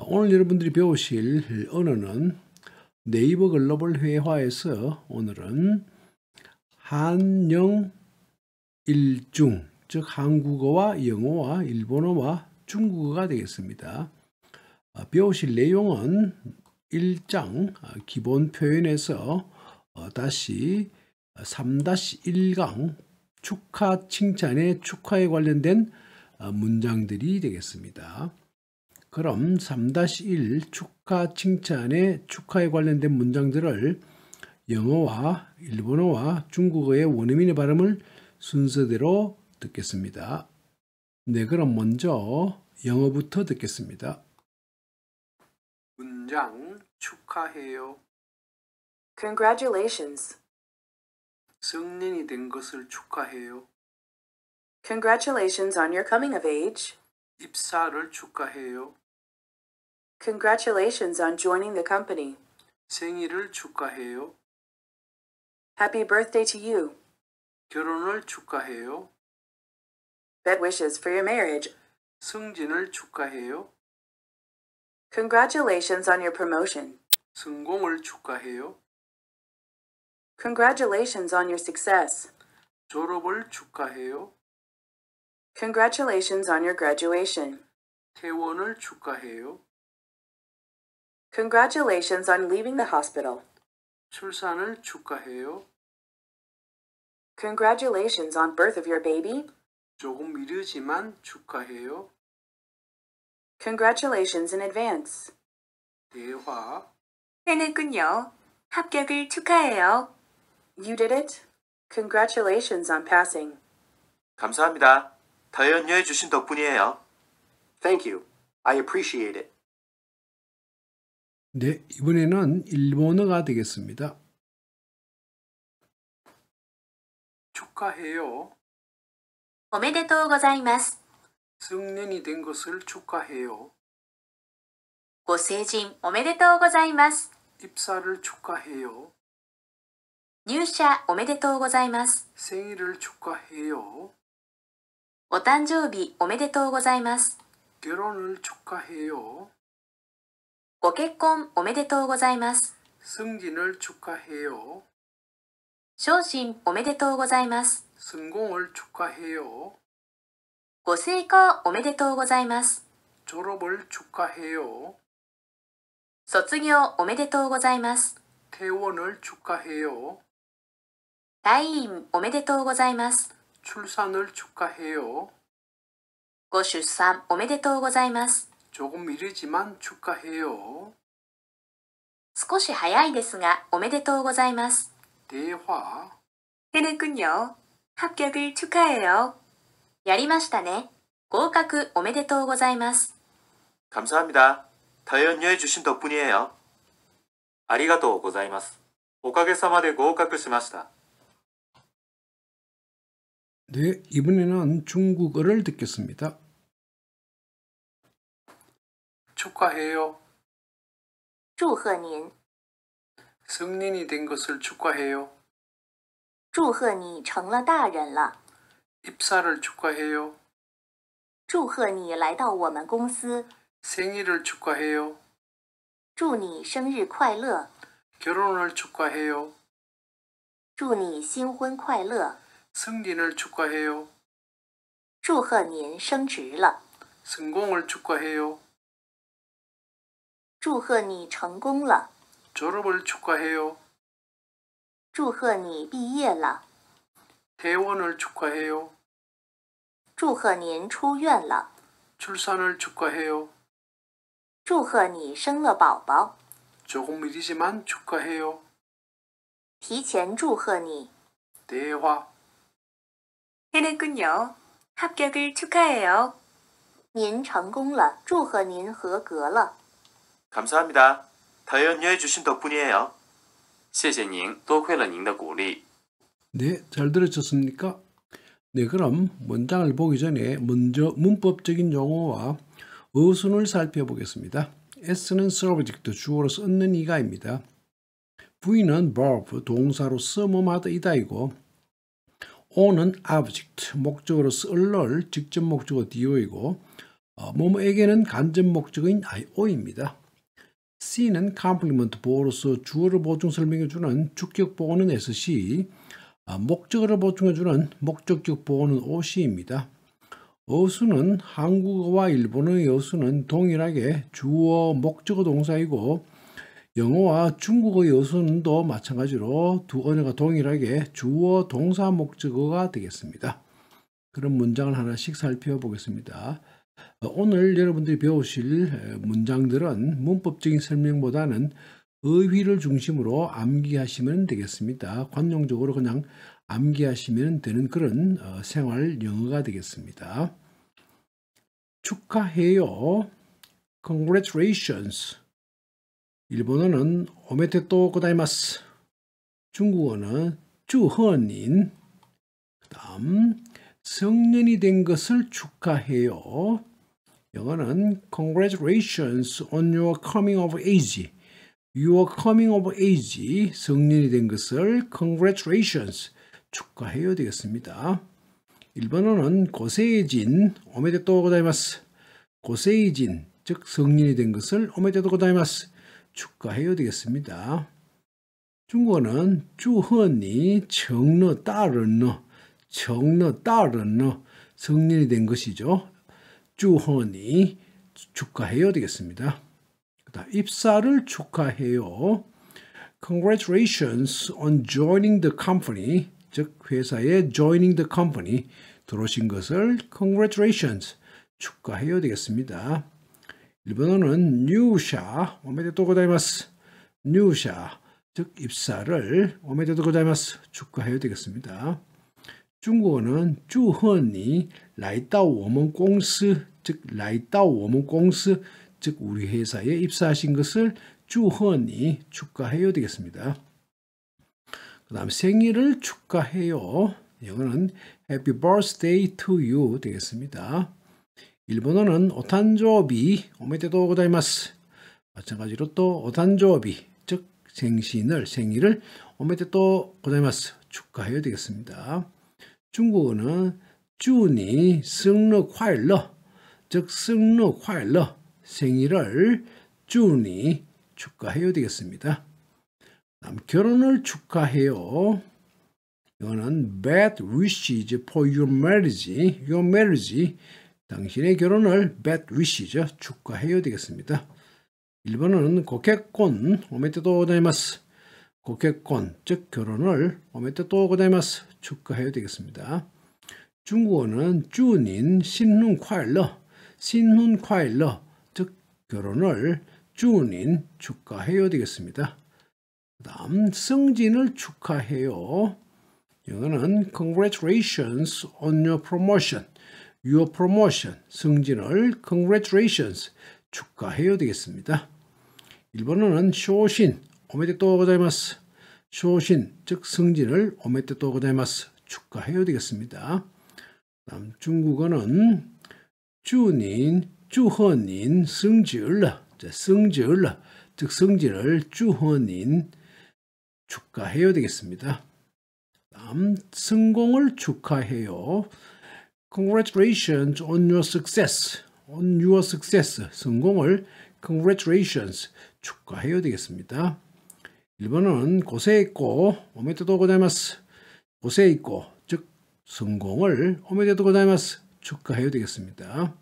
오늘 여러분들이 배우실 언어는 네이버 글로벌 회화에서 오늘은 한영 일중 즉 한국어와 영어와 일본어와 중국어가 되겠습니다. 아, 배우실 내용은 1장 아, 기본 표현에서 어, 다시 3-1강 축하 칭찬에 축하에 관련된 아, 문장들이 되겠습니다. 그럼 3-1 축하 칭찬의 축하에 관련된 문장들을 영어와 일본어와 중국어의 원어민의 발음을 순서대로 듣겠습니다. 네, 그럼 먼저 영어부터 듣겠습니다. 문장 축하해요. Congratulations. 성인이 된 것을 축하해요. Congratulations on your coming of age. 입사를 축하해요. Congratulations on joining the company. 생일을 축하해요. Happy birthday to you. 결혼을 축하해요. Best wishes for your marriage. 승진을 축하해요. Congratulations on your promotion. 성공을 축하해요. Congratulations on your success. 졸업을 축하해요. Congratulations on your graduation. 퇴원을 축하해요. Congratulations on leaving the hospital. 출산을 축하해요. Congratulations on birth of your baby. 조금 미르지만 축하해요. Congratulations in advance. 대화. 해냈군요. 합격을 축하해요. You did it. Congratulations on passing. 감사합니다. 더 연료해 주신 덕분이에요. Thank you. I appreciate it. 네, 이번에는 일본어가 되겠습니다. 축하해요. おめでとうございます. 승인이 된 것을 축하해요. ご成人おめでとうございます. 입사를 축하해요. 入社おめでとうございます. 생일을 축하해요. お誕生日おめでとうございます。ご結婚おめでとうございます。昇進おめでとうございます。ご成功おめでとうございます。卒業おめでとうございます。退院おめでとうございます。출산을축하해요ご出産おめでとうございます。조금이르지만축하해요少し早いですがおめでとうございます。대화해냈군요합격을축하해요やりましたね。合格おめでとうございます。감사합니다다연료해주신덕분이에요ありがとうございます。おかげさまで合格しました。 네, 이번에는 중국어를 듣겠습니다. 축하해요. 祝贺您. 성인이 된 것을 축하해요. 祝贺你成了大人了. 입사를 축하해요. 祝贺你来到我们公司. 생일을 축하해요. 祝你生日快乐. 결혼을 축하해요. 祝你新婚快乐. 승진을 축하해요. 祝贺您升职了， 성공을 축하해요. 祝贺你成功了， 졸업을 축하해요. 祝贺你毕业了， 퇴원을 축하해요. 祝贺您出院了， 출산을 축하해요. 祝贺你生了宝宝， 조금 미리지만 축하해요. 提前祝贺你。대화 해냈군요. 합격을 축하해요. 您成功了，祝贺您合格了。 감사합니다. 다 연료해 주신 덕분이에요. 谢谢您,多亏了您的鼓励. 네, 잘 들으셨습니까? 네, 그럼 문장을 보기 전에 먼저 문법적인 용어와 어순을 살펴보겠습니다. S는 subject, 주어로서 는 이가입니다. V는 verb, 동사로 써몸하다 이다이고 on은 object, 목적으로 쓸널, 직접 목적어 do이고 어, 뭐뭐에게는 간접 목적인 io입니다. c는 complement 보어로서 주어를 보충 설명해주는 주격 보어는 sc, 아, 어, 목적어를 보충해주는 목적격 보어는 oc입니다. 어수는 한국어와 일본어의 어수는 동일하게 주어 목적어 동사이고 영어와 중국어요소는도 마찬가지로 두 언어가 동일하게 주어 동사 목적어가 되겠습니다. 그런 문장을 하나씩 살펴보겠습니다. 어, 오늘 여러분들이 배우실 문장들은 문법적인 설명보다는 의휘를 중심으로 암기하시면 되겠습니다. 관용적으로 그냥 암기하시면 되는 그런 어, 생활 영어가 되겠습니다. 축하해요. Congratulations. 일본어는 오메테토 고다이마스 중국어는 주헌인 그 다음 성년이 된 것을 축하해요 영어는 Congratulations on your coming of age Your coming of age 성년이 된 것을 Congratulations 축하해요 되겠습니다 일본어는 고세이진 오메데토 고다이마스 고세이진 즉 성년이 된 것을 오메데토 고다이마스 축하해야 되겠습니다. 중국어는 주헌이 정너 따른너 정너 따른너 성년이 된 것이죠. 주헌이 축하해요 되겠습니다. 입사를 축하해요. Congratulations on joining the company. 즉 회사에 joining the company 들어오신 것을 congratulations 축하해요 되겠습니다. 일본어는 뉴샤 오메데토 고자이마스 뉴샤 즉 입사를 오메데토 고자이마스 축하해야 되겠습니다. 중국어는 주헌이 라이따오 워먼 공스 즉 라이따오 워먼 공스 즉 우리 회사에 입사하신 것을 주헌이 축하해요 되겠습니다. 그 다음 생일을 축하해요. 이거는 Happy Birthday to you 되겠습니다. 일본어는 오탄조비 오메데도 고다이마스 마찬가지로 또 오탄조비 즉 생신을 생일을 오메데도 고다이마스 축하해야 되겠습니다. 중국어는 주니 승러 콰일러 즉 승러 콰일러 생일을 주니 축하해야 되겠습니다. 남 결혼을 축하해요. 이거는 bad wishes for your marriage, your marriage 당신의 결혼을 bad wish죠. 축하해야 되겠습니다. 1번은 고객권 오메테토 고다이마스 고객권 즉 결혼을 오메테토 고다이마스 축하해야 되겠습니다. 중국어는 주닌 신혼 콰일러 신혼 콰일러 즉 결혼을 주닌 축하해야 되겠습니다. 다음 승진을 축하해요. 영어는 congratulations on your promotion your promotion, 승진을 congratulations, 축하해요 되겠습니다. 일본어는 쇼신, 오메테 또 고자이마스, 쇼신, 즉 승진을 오메테 또 고자이마스, 축하해요 되겠습니다. 다음 중국어는 주닌, 주헌인, 승질, 승질, 즉 승진을 주헌인, 축하해요 되겠습니다. 다음 성공을 축하해요. Congratulations on your success. on your success. 성공을 congratulations. 축하해야 되겠습니다. 1번은 고생했고 오메데도 고자이마스. 고생했고 즉 성공을 오메데도 고자이마스. 축하해야 되겠습니다.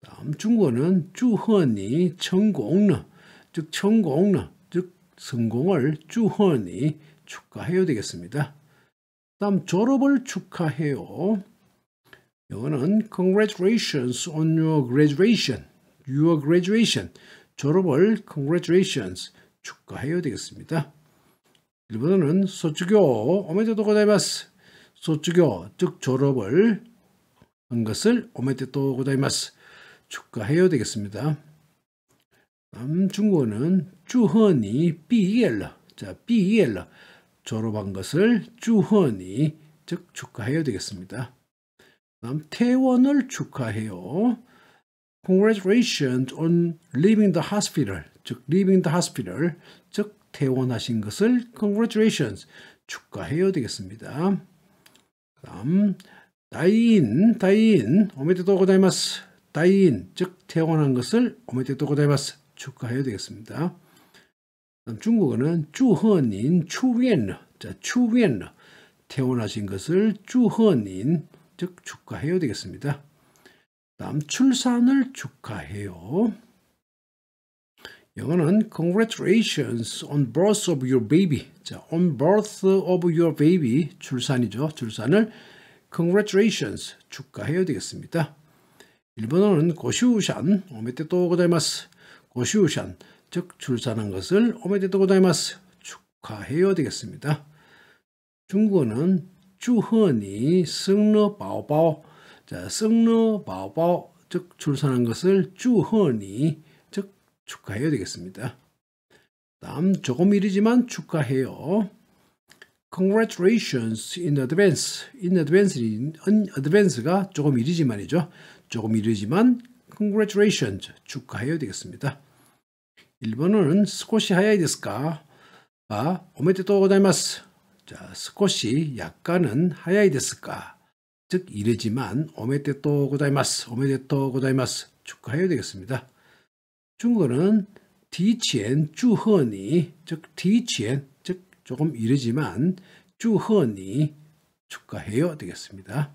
다음 중국어는 주헌이 천공러 즉 천공러 즉 성공을 주헌이 축하해야 되겠습니다. 다음 졸업을 축하해요. 영거는 congratulations on your graduation. your graduation. 졸업을 congratulations. 축하해야 되겠습니다. 일본어는 소주교 오메데토 고자이마스. 소주교즉 졸업을 한 것을 오메데토 고자이마스. 축하해야 되겠습니다. 다음 중국어는 주헌이 비엘러. 자, 비엘러. 졸업한 것을 주헌이 즉축하해야 되겠습니다. 다음 퇴원을 축하해요. Congratulations on leaving the hospital. 즉 leaving the hospital. 즉 퇴원하신 것을 congratulations 축하해요 되겠습니다. 다음 다인다인 오메데토 고자이마스 다인즉 퇴원한 것을 오메데토 고자이마스 축하해요 되겠습니다. 다음 중국어는 주헌인 추웬 자 추웬 퇴원하신 것을 주헌인 즉 주가해요 되겠습니다. 다음 출산을 축하해요. 영어는 congratulations on birth of your baby. 자, on birth of your baby 출산이죠. 출산을 congratulations 축하해요 되겠습니다. 일본어는 고시우샨 오메테토 고자이마스 고시우샨 즉 출산한 것을 오메테토 고자이마스 축하해요 되겠습니다. 중국어는 祝贺你生了宝宝. 자, 생러 바오바오 즉 출산한 것을 주허니 즉 축하해야 되겠습니다. 다음 조금 이르지만 축하해요. Congratulations in advance. In advance, in advance가 조금 이르지만이죠. 조금 이르지만 congratulations 축하해요 되겠습니다. 1번은 스코시 하야이 데스까? 아, 오메데토 고자이마스. 자, 스콧이 약간은 하야이됐을까즉 이르지만 오메데토 고다이마스 오메데토 고다이마스 축하해야 되겠습니다. 중국어는 디치엔 주허니, 즉 디치엔, 즉 조금 이르지만 주허니 축하해요 되겠습니다.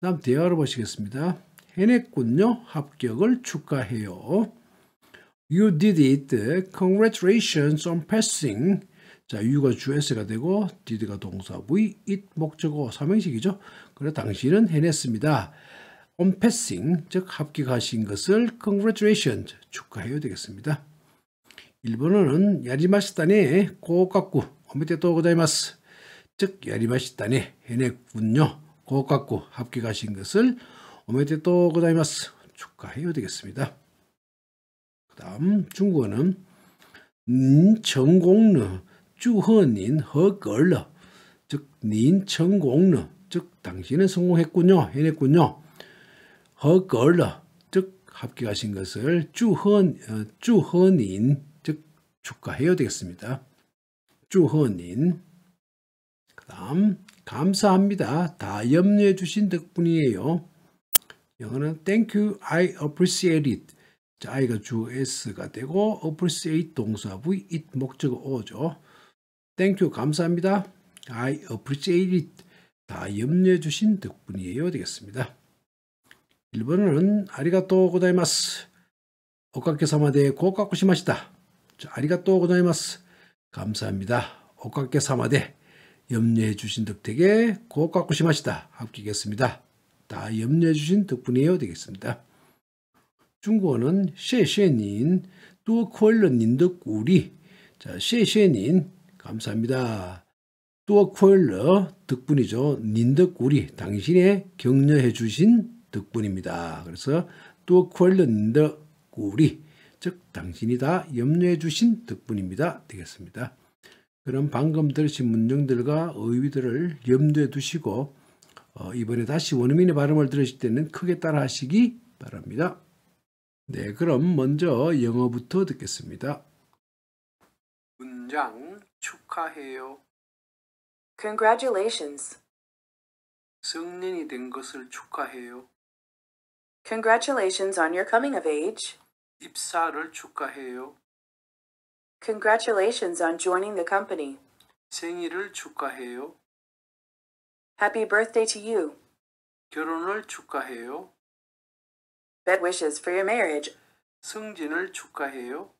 다음 대화를 보시겠습니다. 해냈군요. 합격을 축하해요. You did it. Congratulations on passing. 자, U가 주S가 되고 did가 동사 V, it 목적어 삼형식이죠. 그래서 당신은 해냈습니다. on passing, 즉 합격하신 것을 congratulations, 축하해요 되겠습니다. 일본어는 야리마시다네 고깝고 오메데토 고자이마스 즉 야리마시다네 해냈군요. 고깝고 합격하신 것을 오메데토 고자이마스 축하해요 되겠습니다. 그 다음 중국어는 음, 전공능 주헌인 허걸러 즉 닌천공러 즉 당신은 성공했군요 해냈군요 허걸러 즉 합격하신 것을 주헌 어, 주헌인 즉 축하해야 되겠습니다 주헌인 그 다음 감사합니다 다 염려해 주신 덕분이에요 영어는 thank you I appreciate it 자, i가 주 s가 되고 appreciate 동사 부 it 목적어 o죠. 땡큐 감사합니다. I appreciate it. 다 염려해 주신 덕분이에요 되겠습니다. 1번은 아리가또 고다이마스 오카케사마데 고카쿠시마시다 아리가또 고다이마스 감사합니다. 오카케사마데 염려해 주신 덕택에 고카쿠시마시다 합격했습니다. 다 염려해 주신 덕분이에요 되겠습니다. 중국어는 谢谢您多亏了您的鼓励자谢谢您 감사합니다. 뚜 코일러 덕분이죠. 닌덕구리 당신의 격려해 주신 덕분입니다. 그래서 뚜 코일러 닌덕구리 즉 당신이 다 염려해 주신 덕분입니다. 되겠습니다. 그럼 방금 들으신 문정들과 어휘들을 염두에 두시고 어, 이번에 다시 원어민의 발음을 들으실 때는 크게 따라 하시기 바랍니다. 네, 그럼 먼저 영어부터 듣겠습니다. 문장 축하해요. Congratulations. 성년이 된 것을 축하해요. Congratulations on your coming of age. 입사를 축하해요. Congratulations on joining the company. 생일을 축하해요. Happy birthday to you. 결혼을 축하해요. Best wishes for your marriage. 승진을 축하해요.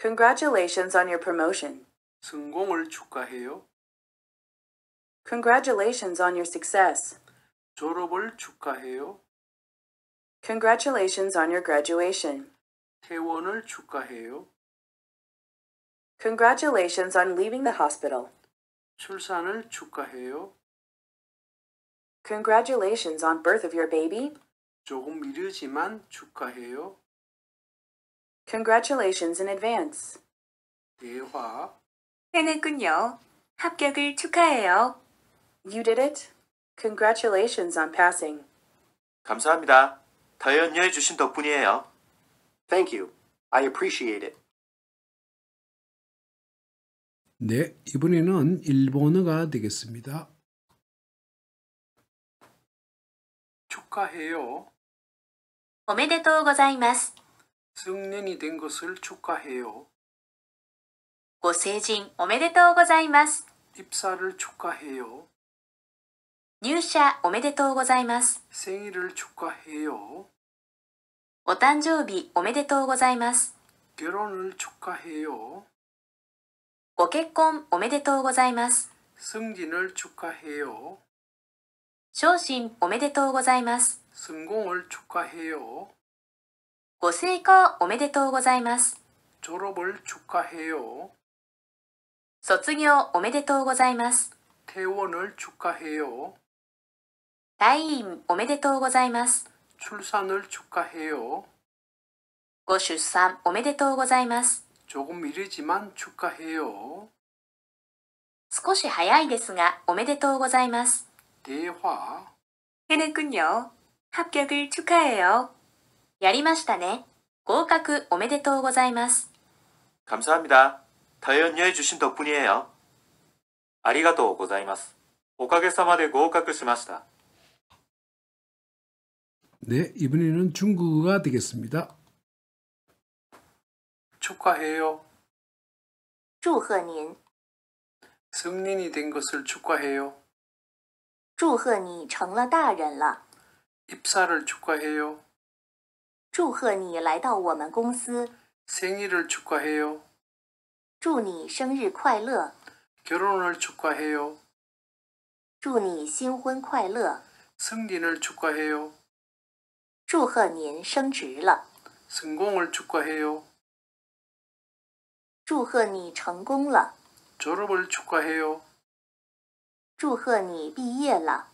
Congratulations on your promotion. 성공을 축하해요. Congratulations on your success. 졸업을 축하해요. Congratulations on your graduation. 퇴원을 축하해요. Congratulations on leaving the hospital. 출산을 축하해요. Congratulations on birth of your baby. 조금 미루지만 축하해요. Congratulations in advance. 대화 해냈군요. 합격을 축하해요. You did it. Congratulations on passing. 감사합니다. 다 연여해 주신 덕분이에요. Thank you. I appreciate it. 네, 이번에는 일본어가 되겠습니다. 축하해요. おめでとうございます。 승인이 된 것을 축하해요. ご成人おめでとうございます。입사를축하해 요。 入社おめでとうございます。생일을축하해 요。 お誕生日おめでとうございます。결혼을축하해 요。 ご結婚おめでとうございます。승진을축하해 요。 昇進おめでとうございます。승공을축하해 요。 ご成功おめでとうございます。졸업을축하해 요。 卒業おめでとうございます。퇴원을축하해 요。 退院おめでとうございます。출산을축하해 요。 ご出産おめでとうございます。조금이르지만축하해 요。 少し早いですがおめでとうございます。대화해냈군 요。 합격을축하해 요。 やりましたね。合格おめでとうございます。감사합니 다。 다연여해 주신 덕분이에요. 아리가도 고자이마스. おかげさまで合格し마し다 네, 이번에는 중국어가 되겠습니다. 축하해요. 祝贺您.승린이된 것을 축하해요. 祝贺你成了大人了. 입사를 축하해요. 祝贺你来到我们公司. 생일을 축하해요. 祝你生日快乐！결혼을축하해 요。 祝你新婚快乐！승진을축하해 요。 祝贺您升职了！성공을축하해 요。 祝贺你成功了！졸업을축하해 요。 祝贺你毕业了！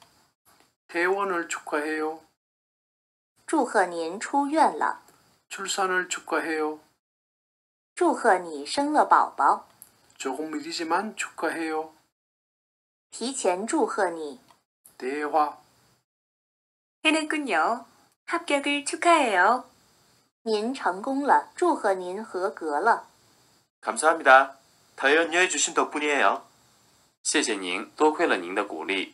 퇴원을축하해 요。 祝贺您出院了！출산을축하해 요。 祝贺你生了宝宝。조금 미리지만 축하해요. 提前祝贺你。 대화. 해냈군요. 합격을 축하해요. 您成功了，祝贺您合格了。 감사합니다. 다 연려해 주신 덕분이에요. 谢谢您，多亏了您的鼓励。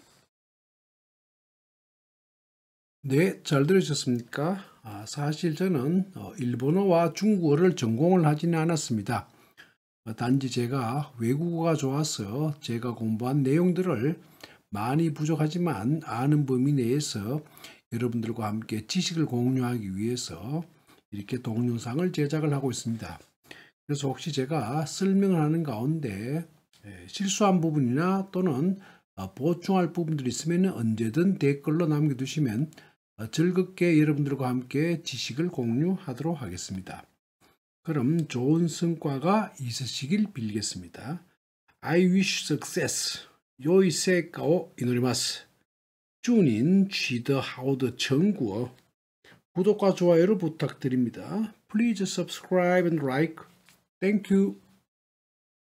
네, 잘 들으셨습니까? 아, 사실 저는 어, 일본어와 중국어를 전공을 하지는 않았습니다. 어, 단지 제가 외국어가 좋아서 제가 공부한 내용들을 많이 부족하지만 아는 범위 내에서 여러분들과 함께 지식을 공유하기 위해서 이렇게 동영상을 제작을 하고 있습니다. 그래서 혹시 제가 설명을 하는 가운데 실수한 부분이나 또는 어, 보충할 부분들이 있으면 언제든 댓글로 남겨두시면 어, 즐겁게 여러분들과 함께 지식을 공유하도록 하겠습니다. 그럼 좋은 성과가 있으시길 빌겠습니다. I wish success. 요이세가오 이노리마스. 주님 취더하우드 전구어. 구독과 좋아요를 부탁드립니다. Please subscribe and like. Thank you.